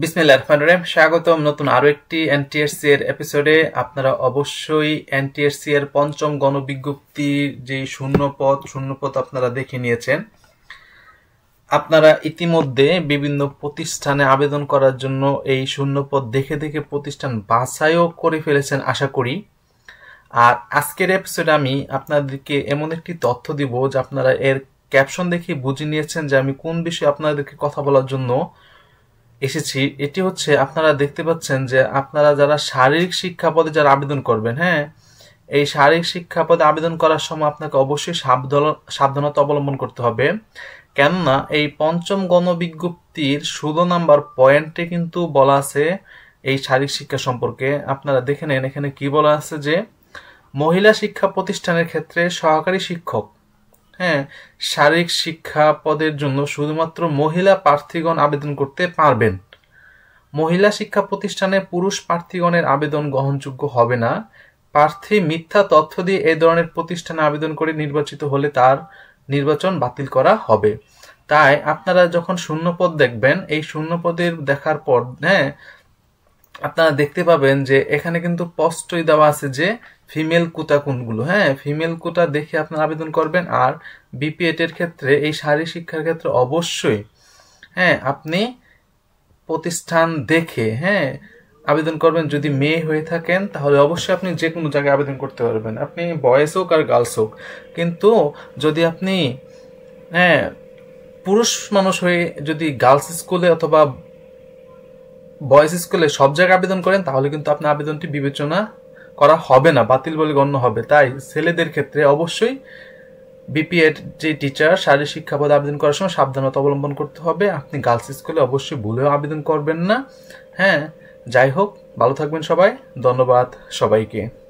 বিসমিল্লা রহমান রহিম স্বাগতম নতুন আরও একটি এনটিএসসি এর এপিসোডে আপনারা অবশ্যই এনটিএসসি এর পঞ্চম গণবিজ্ঞপ্তির যে শূন্যপদ শূন্যপদ আপনারা দেখে নিয়েছেন আপনারা ইতিমধ্যে বিভিন্ন প্রতিষ্ঠানে আবেদন করার জন্য এই শূন্যপদ দেখে দেখে প্রতিষ্ঠান বাছাইও করে ফেলেছেন আশা করি আর আজকের এপিসোডে আমি আপনাদেরকে এমন একটি তথ্য দিব যে আপনারা এর ক্যাপশন দেখে বুঝে নিয়েছেন যে আমি কোন বিষয়ে আপনাদেরকে কথা বলার জন্য এসেছি এটি হচ্ছে আপনারা দেখতে পাচ্ছেন যে আপনারা যারা শারীরিক শিক্ষা পদে যারা আবেদন করবেন হ্যাঁ এই শারীরিক শিক্ষা পদে আবেদন করার সময় আপনাকে অবশ্যই সাবধানতা অবলম্বন করতে হবে কেননা এই পঞ্চম গণবিজ্ঞপ্তির ষোলো নাম্বার পয়েন্টে কিন্তু বলা আছে এই শারীরিক শিক্ষা সম্পর্কে আপনারা দেখে নেন এখানে কি বলা আছে যে মহিলা শিক্ষা প্রতিষ্ঠানের ক্ষেত্রে সহকারী শিক্ষক হ্যাঁ শারীরিক শিক্ষা পদের জন্য শুধুমাত্র মহিলা প্রার্থীগণ আবেদন করতে পারবেন মহিলা শিক্ষা প্রতিষ্ঠানে পুরুষ প্রার্থীগণের আবেদন গ্রহণযোগ্য হবে না প্রার্থী মিথ্যা তথ্য দিয়ে এ ধরনের প্রতিষ্ঠানে আবেদন করে নির্বাচিত হলে তার নির্বাচন বাতিল করা হবে তাই আপনারা যখন শূন্যপদ দেখবেন এই শূন্যপদের দেখার পর হ্যাঁ আপনারা দেখতে পাবেন যে এখানে কিন্তু স্পষ্টই দেওয়া আছে যে ফিমেল কোটা কোনগুলো হ্যাঁ ফিমেল কোটা দেখে আপনারা আবেদন করবেন আর বিপিএড এর ক্ষেত্রে এই শারীরিক শিক্ষার ক্ষেত্রে অবশ্যই হ্যাঁ আপনি প্রতিষ্ঠান দেখে হ্যাঁ আবেদন করবেন যদি মেয়ে হয়ে থাকেন তাহলে অবশ্যই আপনি যে কোনো জায়গায় আবেদন করতে পারবেন আপনি বয়েস হোক আর গার্লস হোক কিন্তু যদি আপনি হ্যাঁ পুরুষ মানুষ হয়ে যদি গার্লস স্কুলে অথবা বয়স স্কুলে সব জায়গায় আবেদন করেন তাহলে কিন্তু আপনার আবেদনটি বিবেচনা করা হবে না বাতিল বলে গণ্য হবে তাই ছেলেদের ক্ষেত্রে অবশ্যই বিপিএড যে টিচার শারীরিক শিক্ষা পদে আবেদন করার সময় সাবধানতা অবলম্বন করতে হবে আপনি গার্লস স্কুলে অবশ্যই ভুলেও আবেদন করবেন না হ্যাঁ যাই হোক ভালো থাকবেন সবাই ধন্যবাদ সবাইকে